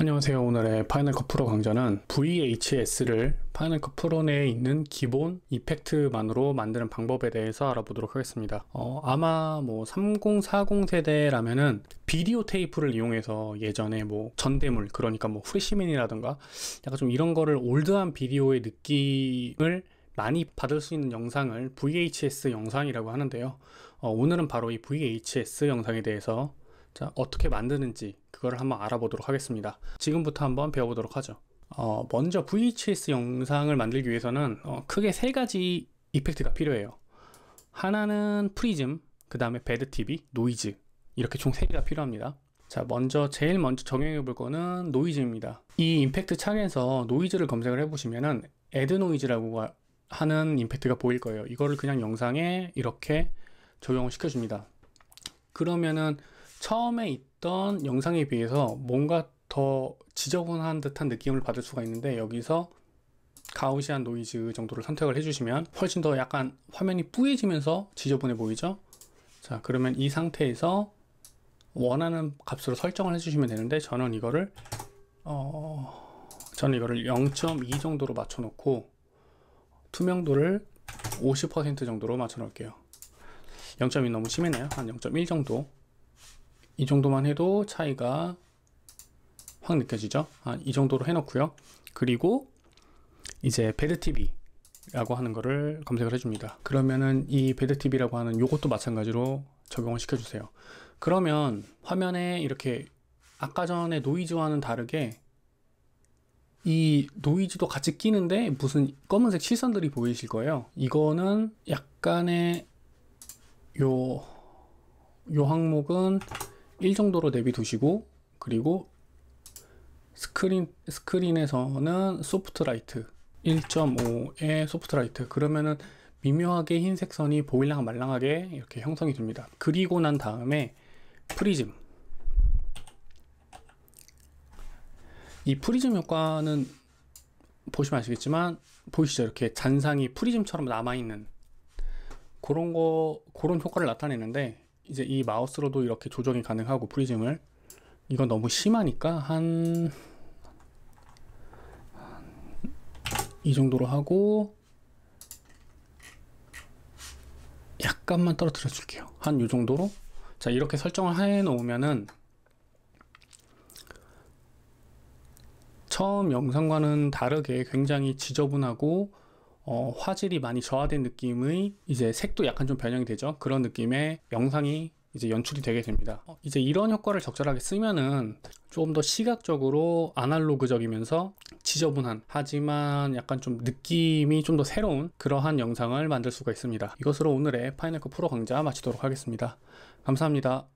안녕하세요. 오늘의 파이널컷 프로 강좌는 VHS를 파이널컷 프로 내에 있는 기본 이펙트만으로 만드는 방법에 대해서 알아보도록 하겠습니다. 어, 아마 뭐 3040 세대라면은 비디오 테이프를 이용해서 예전에 뭐 전대물 그러니까 뭐 프리시맨이라든가 약간 좀 이런 거를 올드한 비디오의 느낌을 많이 받을 수 있는 영상을 VHS 영상이라고 하는데요. 어, 오늘은 바로 이 VHS 영상에 대해서 자, 어떻게 만드는지 그걸 한번 알아보도록 하겠습니다. 지금부터 한번 배워보도록 하죠. 어, 먼저 VHS 영상을 만들기 위해서는 어, 크게 세 가지 이펙트가 필요해요. 하나는 프리즘, 그 다음에 배드 TV, 노이즈 이렇게 총 세 개가 필요합니다. 자, 먼저 제일 먼저 적용해 볼 거는 노이즈입니다. 이 임팩트 창에서 노이즈를 검색을 해보시면은 a 드노이즈라고 하는 임팩트가 보일 거예요. 이거를 그냥 영상에 이렇게 적용을 시켜줍니다. 그러면은 처음에 있던 영상에 비해서 뭔가 더 지저분한 듯한 느낌을 받을 수가 있는데 여기서 가우시안 노이즈 정도를 선택을 해주시면 훨씬 더 약간 화면이 뿌얘지면서 지저분해 보이죠? 자 그러면 이 상태에서 원하는 값으로 설정을 해주시면 되는데 저는 이거를 어... 저는 이거를 0.2 정도로 맞춰놓고 투명도를 50% 정도로 맞춰놓을게요. 0.2 너무 심했네요. 한 0.1 정도 이 정도만 해도 차이가 확 느껴지죠? 한이 아, 정도로 해놓고요. 그리고 이제 배드TV 라고 하는 거를 검색을 해줍니다. 그러면은 이 배드TV라고 하는 요것도 마찬가지로 적용을 시켜주세요. 그러면 화면에 이렇게 아까 전에 노이즈와는 다르게 이 노이즈도 같이 끼는데 무슨 검은색 실선들이 보이실 거예요. 이거는 약간의 요, 요 항목은 1 정도로 내비두시고 그리고 스크린, 스크린에서는 소프트라이트 1.5의 소프트라이트 그러면은 미묘하게 흰색 선이 보일랑 말랑하게 이렇게 형성이 됩니다 그리고 난 다음에 프리즘 이 프리즘 효과는 보시면 아시겠지만 보이시죠 이렇게 잔상이 프리즘처럼 남아있는 그런 거 그런 효과를 나타내는데 이제 이 마우스로도 이렇게 조정이 가능하고 프리즘을 이건 너무 심하니까 한 이 정도로 하고 약간만 떨어뜨려 줄게요 한 이 정도로 자 이렇게 설정을 해 놓으면은 처음 영상과는 다르게 굉장히 지저분하고 어, 화질이 많이 저하된 느낌의 이제 색도 약간 좀 변형이 되죠. 그런 느낌의 영상이 이제 연출이 되게 됩니다. 어, 이제 이런 효과를 적절하게 쓰면은 조금 더 시각적으로 아날로그적이면서 지저분한 하지만 약간 좀 느낌이 좀 더 새로운 그러한 영상을 만들 수가 있습니다. 이것으로 오늘의 파이애플 프로 강좌 마치도록 하겠습니다. 감사합니다.